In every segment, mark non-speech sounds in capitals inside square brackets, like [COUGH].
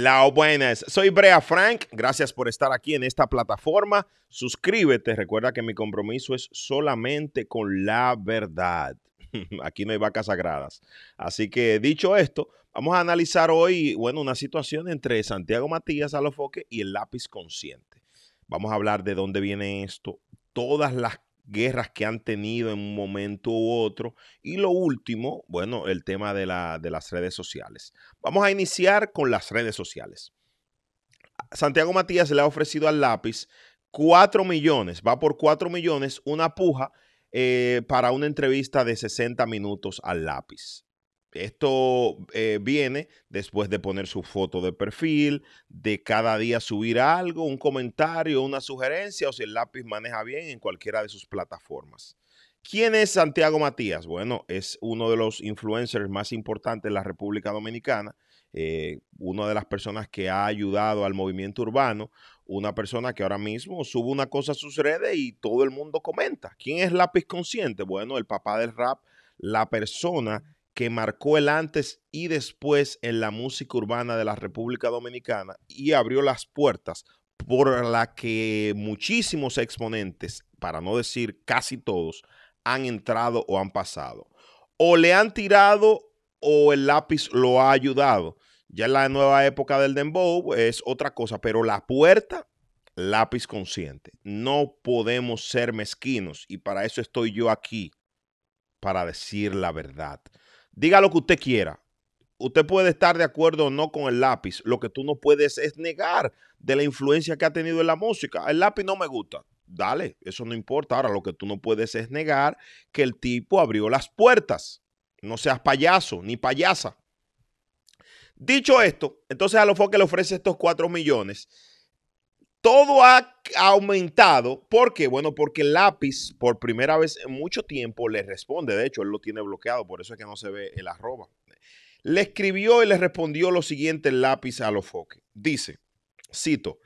Hola, buenas. Soy Brea Frank. Gracias por estar aquí en esta plataforma. Suscríbete. Recuerda que mi compromiso es solamente con la verdad. [LAUGHS] Aquí no hay vacas sagradas. Así que dicho esto, vamos a analizar hoy, bueno, una situación entre Santiago Matías Alofoque y el lápiz consciente. Vamos a hablar de dónde viene esto, todas las guerras que han tenido en un momento u otro. Y lo último, bueno, el tema de, las redes sociales. Vamos a iniciar con las redes sociales. Santiago Matías le ha ofrecido al lápiz 4 millones, va por 4 millones, una puja eh, para una entrevista de 60 minutos al lápiz. Esto eh, viene después de poner su foto de perfil, de cada día subir algo, un comentario, una sugerencia o si el lápiz maneja bien en cualquiera de sus plataformas. ¿Quién es Santiago Matías? Bueno, es uno de los influencers más importantes de la República Dominicana, eh, una de las personas que ha ayudado al movimiento urbano, una persona que ahora mismo sube una cosa a sus redes y todo el mundo comenta. ¿Quién es Lápiz Consciente? Bueno, el papá del rap, la persona que marcó el antes y después en la música urbana de la República Dominicana y abrió las puertas por la que muchísimos exponentes, para no decir casi todos, han entrado o han pasado. O le han tirado o el lápiz lo ha ayudado. Ya en la nueva época del dembow es otra cosa, pero la puerta, lápiz consciente. No podemos ser mezquinos y para eso estoy yo aquí, para decir la verdad. Diga lo que usted quiera. Usted puede estar de acuerdo o no con el lápiz. Lo que tú no puedes es negar de la influencia que ha tenido en la música. El lápiz no me gusta. Dale, eso no importa. Ahora lo que tú no puedes es negar que el tipo abrió las puertas. No seas payaso ni payasa. Dicho esto, entonces a los que le ofrece estos 4 millones todo ha aumentado. ¿Por qué? Bueno, porque el lápiz por primera vez en mucho tiempo le responde. De hecho, él lo tiene bloqueado, por eso es que no se ve el arroba. Le escribió y le respondió lo siguiente lápiz a Lofoque. Dice, cito,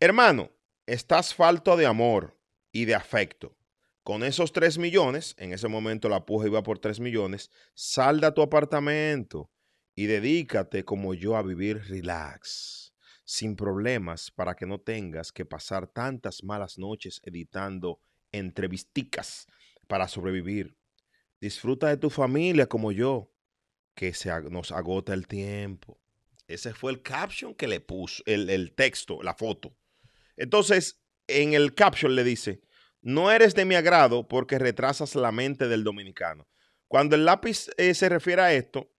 hermano, estás falto de amor y de afecto. Con esos 3 millones, en ese momento la puja iba por 3 millones, salda tu apartamento y dedícate como yo a vivir relax sin problemas para que no tengas que pasar tantas malas noches editando entrevisticas para sobrevivir. Disfruta de tu familia como yo, que se nos agota el tiempo. Ese fue el caption que le puso, el, texto, la foto. Entonces, en el caption le dice, no eres de mi agrado porque retrasas la mente del dominicano. Cuando el lápiz eh, se refiere a esto,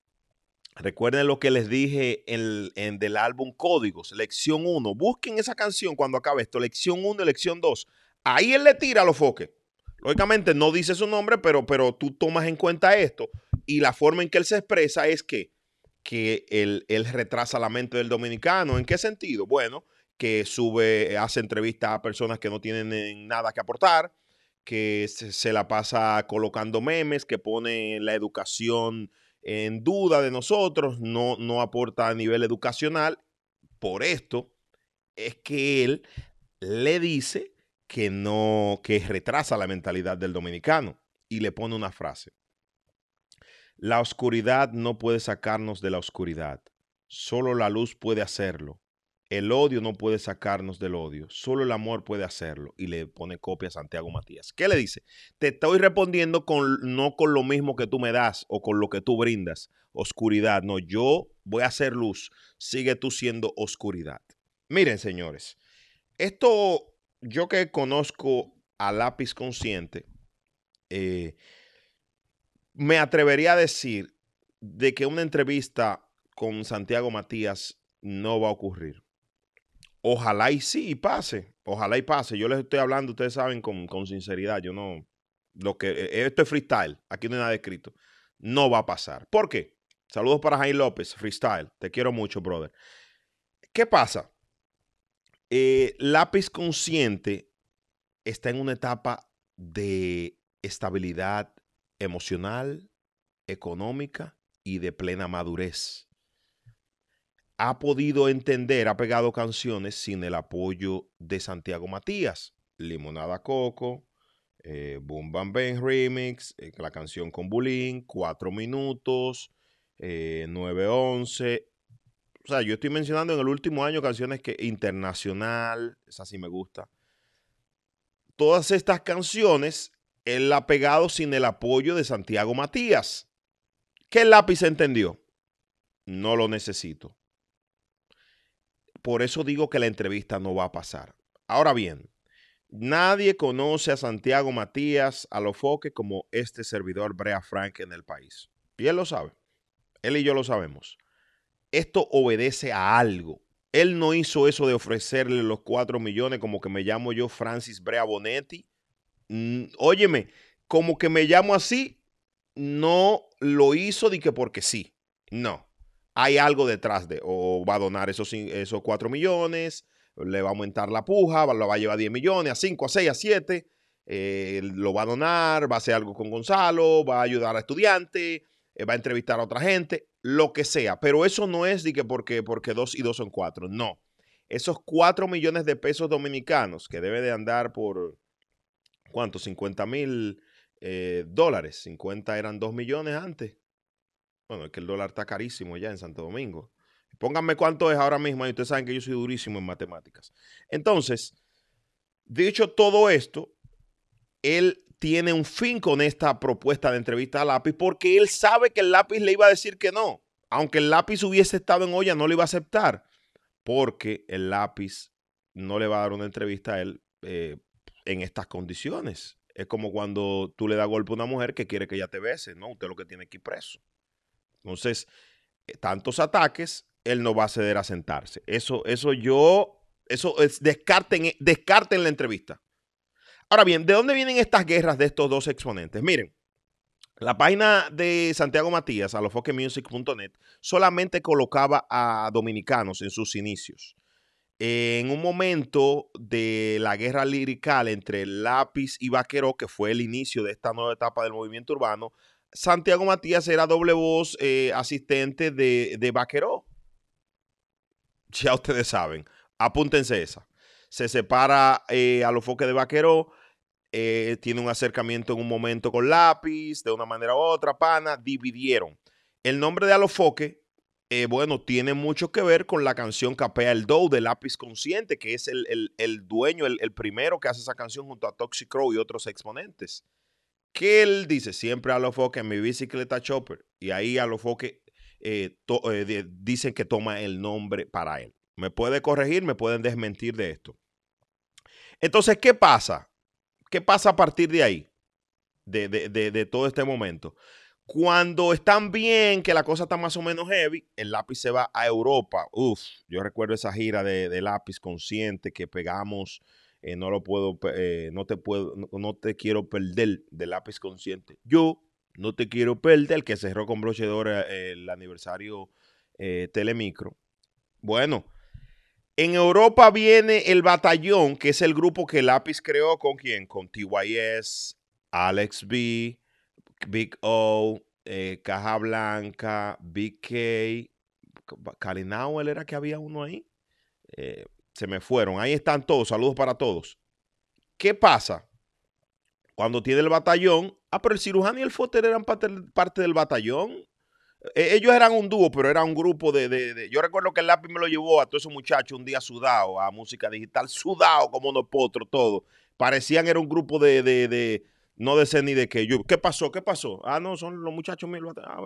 Recuerden lo que les dije en, del álbum Códigos, lección 1. Busquen esa canción cuando acabe esto, lección 1 y lección 2. Ahí él le tira los foques. Lógicamente no dice su nombre, pero, pero tú tomas en cuenta esto. Y la forma en que él se expresa es que, que él, retrasa la mente del dominicano. ¿En qué sentido? Bueno, que sube, hace entrevistas a personas que no tienen eh, nada que aportar, que se la pasa colocando memes, que pone la educación en duda de nosotros, no, no aporta a nivel educacional. Por esto es que él le dice que no, que retrasa la mentalidad del dominicano y le pone una frase. La oscuridad no puede sacarnos de la oscuridad, solo la luz puede hacerlo. El odio no puede sacarnos del odio, solo el amor puede hacerlo. Y le pone copia a Santiago Matías. ¿Qué le dice? Te estoy respondiendo con, no con lo mismo que tú me das o con lo que tú brindas, oscuridad. No, yo voy a ser luz, sigue tú siendo oscuridad. Miren, señores, esto yo que conozco a lápiz consciente, eh, me atrevería a decir de que una entrevista con Santiago Matías no va a ocurrir. Ojalá y sí pase. Ojalá y pase. Yo les estoy hablando, ustedes saben, con, sinceridad. Yo no. Lo que, e, e, esto es freestyle. Aquí no hay nada escrito. No va a pasar. ¿Por qué? Saludos para Jaime López, freestyle. Te quiero mucho, brother. ¿Qué pasa? Eh, lápiz consciente está en una etapa de estabilidad emocional, económica y de plena madurez ha podido entender, ha pegado canciones sin el apoyo de Santiago Matías. Limonada Coco, eh, Boom Bam Ben Remix, eh, la canción con Bulín, 4 minutos, eh, 11 O sea, yo estoy mencionando en el último año canciones que internacional, esa sí me gusta. Todas estas canciones él la ha pegado sin el apoyo de Santiago Matías. ¿Qué lápiz entendió? No lo necesito. Por eso digo que la entrevista no va a pasar. Ahora bien, nadie conoce a Santiago Matías Alofoque como este servidor Brea Frank en el país. Y él lo sabe. Él y yo lo sabemos. Esto obedece a algo. Él no hizo eso de ofrecerle los cuatro millones como que me llamo yo Francis Brea Bonetti. Mm, óyeme, como que me llamo así, no lo hizo de que porque sí. No hay algo detrás de, o va a donar esos, esos 4 millones, le va a aumentar la puja, lo va a llevar a 10 millones, a 5, a 6, a 7, eh, lo va a donar, va a hacer algo con Gonzalo, va a ayudar a estudiantes, eh, va a entrevistar a otra gente, lo que sea. Pero eso no es de que porque, porque 2 y 2 son 4, no. Esos 4 millones de pesos dominicanos que debe de andar por, ¿cuánto? 50 mil eh, dólares. 50 eran 2 millones antes. Bueno, es que el dólar está carísimo ya en Santo Domingo. Pónganme cuánto es ahora mismo y ustedes saben que yo soy durísimo en matemáticas. Entonces, dicho todo esto, él tiene un fin con esta propuesta de entrevista a lápiz porque él sabe que el lápiz le iba a decir que no. Aunque el lápiz hubiese estado en olla, no lo iba a aceptar porque el lápiz no le va a dar una entrevista a él eh, en estas condiciones. Es como cuando tú le das golpe a una mujer que quiere que ella te bese, ¿no? Usted lo que tiene que preso. Entonces, eh, tantos ataques, él no va a ceder a sentarse. Eso, eso yo, eso es, descarten, eh, descarten la entrevista. Ahora bien, ¿de dónde vienen estas guerras de estos dos exponentes? Miren, la página de Santiago Matías, alofoquemusic.net, solamente colocaba a dominicanos en sus inicios. En un momento de la guerra lirical entre Lápiz y Vaqueró, que fue el inicio de esta nueva etapa del movimiento urbano, Santiago Matías era doble voz eh, asistente de, de Vaqueró. Ya ustedes saben, apúntense esa. Se separa eh, a de Vaqueró, eh, tiene un acercamiento en un momento con lápiz, de una manera u otra, pana, dividieron. El nombre de Alofoque, eh, bueno, tiene mucho que ver con la canción Capea el Dow de Lápiz Consciente, que es el, el, dueño, el, el, primero que hace esa canción junto a Toxic Crow y otros exponentes que él dice? Siempre a los foques en mi bicicleta chopper. Y ahí a los foques eh, eh, dicen que toma el nombre para él. Me puede corregir, me pueden desmentir de esto. Entonces, ¿qué pasa? ¿Qué pasa a partir de ahí? De, de todo este momento. Cuando están bien, que la cosa está más o menos heavy, el lápiz se va a Europa. Uf, yo recuerdo esa gira de, lápiz consciente que pegamos eh, no lo puedo, eh, no te puedo, no, te quiero perder de lápiz consciente. Yo no te quiero perder, que cerró con broche de oro eh, el aniversario Telemicro. Bueno, en Europa viene el batallón, que es el grupo que Lápiz creó con quién? Con TYS, Alex B, Big O, Caja Blanca, Big K. Kalinao, él era que había uno ahí se me fueron. Ahí están todos. Saludos para todos. ¿Qué pasa? Cuando tiene el batallón. Ah, pero el cirujano y el Foster eran parte, del batallón. E, ellos eran un dúo, pero era un grupo de, de, Yo recuerdo que el lápiz me lo llevó a todos esos muchachos un día sudado, a música digital, sudado como potros todo. Parecían era un grupo de, de no de ser ni de que yo. ¿Qué pasó? ¿Qué pasó? Ah, no, son los muchachos míos. lo Ah,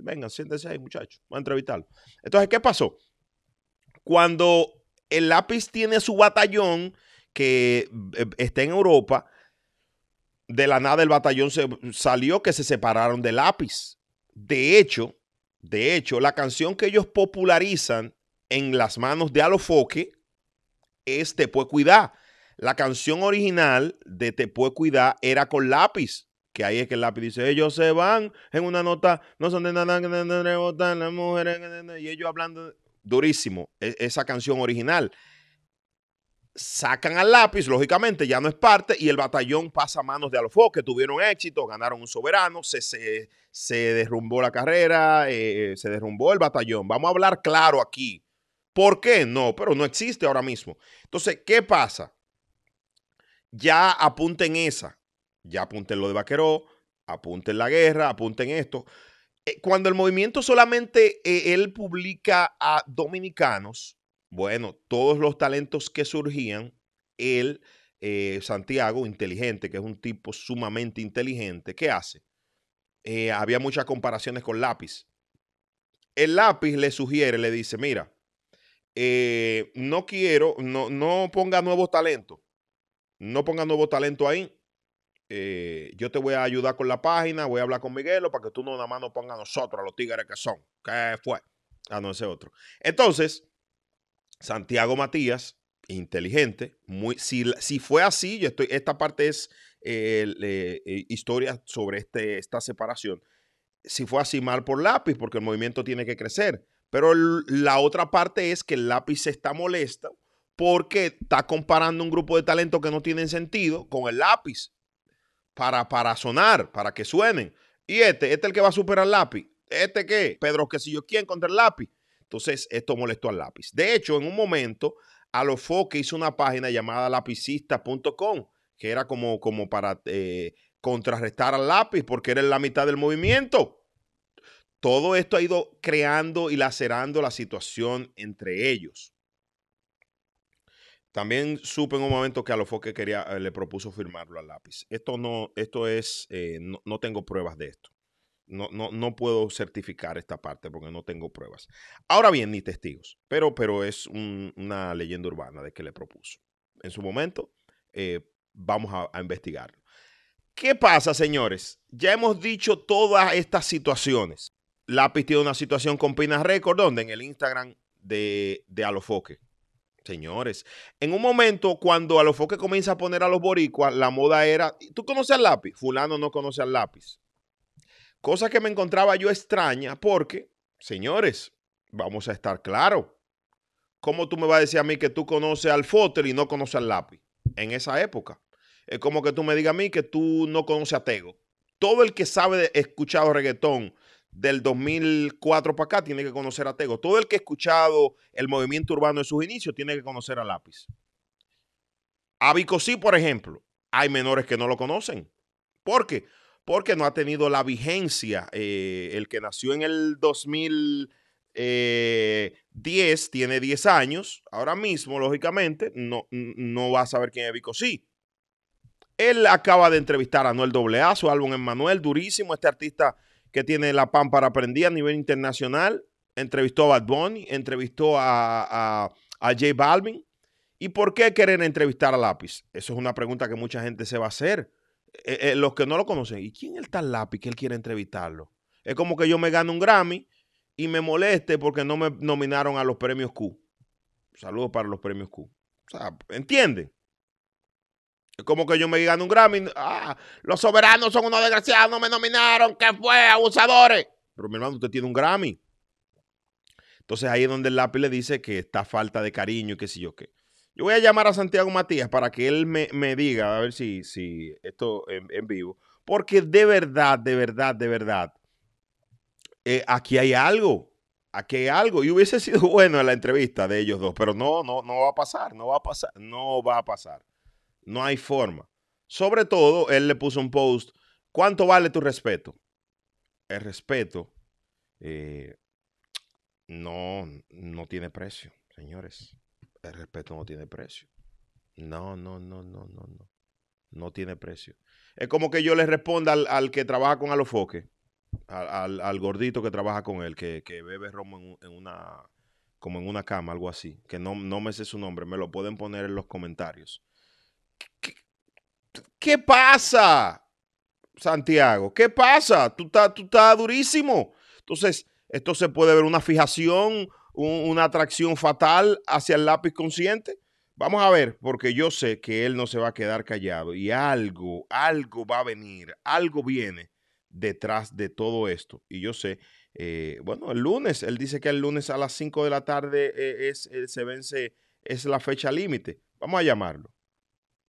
vengan, siéntense ahí, muchachos. Vamos a entrevistarlo. Entonces, ¿qué pasó? Cuando el lápiz tiene su batallón que está en Europa. De la nada el batallón se, salió que se separaron de lápiz. De hecho, de hecho, la canción que ellos popularizan en las manos de Alofoque es Te Puede Cuidar. La canción original de Te Puede Cuidar era con lápiz. Que ahí es que el lápiz dice, ellos se van en una nota, no son de nada, las mujeres, y ellos hablando durísimo e, esa canción original. Sacan al lápiz, lógicamente, ya no es parte, y el batallón pasa a manos de Alfoque. que tuvieron éxito, ganaron un soberano, se, se, derrumbó la carrera, eh, eh, se derrumbó el batallón. Vamos a hablar claro aquí. ¿Por qué? No, pero no existe ahora mismo. Entonces, ¿qué pasa? Ya apunten esa, ya apunten lo de Vaqueró, apunten la guerra, apunten esto. Eh, cuando el movimiento solamente eh, él publica a dominicanos, bueno, todos los talentos que surgían, él, eh, Santiago, inteligente, que es un tipo sumamente inteligente, ¿qué hace? había muchas comparaciones con lápiz. El lápiz le sugiere, le dice, mira, no quiero, no, no ponga nuevo talento, no ponga nuevo talento ahí, eh, yo te voy a ayudar con la página, voy a hablar con Miguelo para que tú no nada más nos pongas a nosotros, a los tigres que son. ¿Qué fue? A ah, no, ese otro. Entonces, Santiago Matías, inteligente, muy, si, fue así, yo estoy, esta parte es eh, eh, historia sobre este, esta separación. Si fue así, mal por lápiz, porque el movimiento tiene que crecer. Pero la otra parte es que el lápiz está molesto porque está comparando un grupo de talento que no tienen sentido con el lápiz para, sonar, para que suenen. Y este, este es el que va a superar al lápiz. ¿Este qué? Pedro, que si yo quiero contra el lápiz. Entonces, esto molestó al lápiz. De hecho, en un momento, a que hizo una página llamada lapicista.com, que era como, como para eh, contrarrestar al lápiz, porque era la mitad del movimiento. Todo esto ha ido creando y lacerando la situación entre ellos. También supe en un momento que Alofoque quería, eh, le propuso firmarlo al lápiz. Esto no, esto es, eh, no, tengo pruebas de esto. No, no, puedo certificar esta parte porque no tengo pruebas. Ahora bien, ni testigos, pero, pero es una leyenda urbana de que le propuso. En su momento, eh, vamos a, investigarlo. ¿Qué pasa, señores? Ya hemos dicho todas estas situaciones. Lápiz tiene una situación con Pina Record, donde en el Instagram de, de Alofoque. Señores, en un momento cuando a los foques comienza a poner a los boricuas, la moda era, ¿tú conoces al lápiz? Fulano no conoce al lápiz. Cosa que me encontraba yo extraña porque, señores, vamos a estar claros. ¿Cómo tú me vas a decir a mí que tú conoces al foter y no conoces al lápiz? En esa época. Es como que tú me digas a mí que tú no conoces a Tego. Todo el que sabe de escuchado reggaetón del 2004 para acá tiene que conocer a Tego. Todo el que ha escuchado el movimiento urbano en sus inicios tiene que conocer a Lápiz. A sí por ejemplo, hay menores que no lo conocen. ¿Por qué? Porque no ha tenido la vigencia. Eh, el que nació en el 2010 tiene 10 años. Ahora mismo, lógicamente, no, no va a saber quién es sí Él acaba de entrevistar a Noel a su álbum Emmanuel, durísimo. Este artista que tiene La Pam para aprender a nivel internacional. Entrevistó a Bad Bunny, entrevistó a, a, a J Balvin. ¿Y por qué quieren entrevistar a Lápiz? Eso es una pregunta que mucha gente se va a hacer. Eh, eh, los que no lo conocen, ¿y quién es el tal Lápiz que él quiere entrevistarlo? Es como que yo me gano un Grammy y me moleste porque no me nominaron a los premios Q. Saludos para los premios Q. O sea, ¿entienden? Es como que yo me digan un Grammy, ah, los soberanos son unos desgraciados, no me nominaron, que fue? Abusadores. Pero mi hermano, usted tiene un Grammy. Entonces ahí es donde el lápiz le dice que está falta de cariño y qué sé yo qué. Yo voy a llamar a Santiago Matías para que él me, diga, a ver si, si esto en, vivo, porque de verdad, de verdad, de verdad, eh, aquí hay algo, aquí hay algo. Y hubiese sido [LAUGHS] bueno en la entrevista de ellos dos, pero no, no, no va a pasar, no va a pasar, no va a pasar. No hay forma. Sobre todo, él le puso un post, ¿cuánto vale tu respeto? El respeto eh, no, no tiene precio, señores. El respeto no tiene precio. No, no, no, no, no, no. No tiene precio. Es como que yo le responda al, que trabaja con Alofoque, al, al, gordito que trabaja con él, que, bebe romo en, una como en una cama, algo así, que no, no me sé su nombre, me lo pueden poner en los comentarios. ¿Qué, pasa, Santiago? ¿Qué pasa? Tú estás tú durísimo. Entonces, esto se puede ver una fijación, una atracción fatal hacia el lápiz consciente. Vamos a ver, porque yo sé que él no se va a quedar callado y algo, algo va a venir, algo viene detrás de todo esto. Y yo sé, eh, bueno, el lunes, él dice que el lunes a las 5 de la tarde eh, es, eh, se vence, es la fecha límite. Vamos a llamarlo.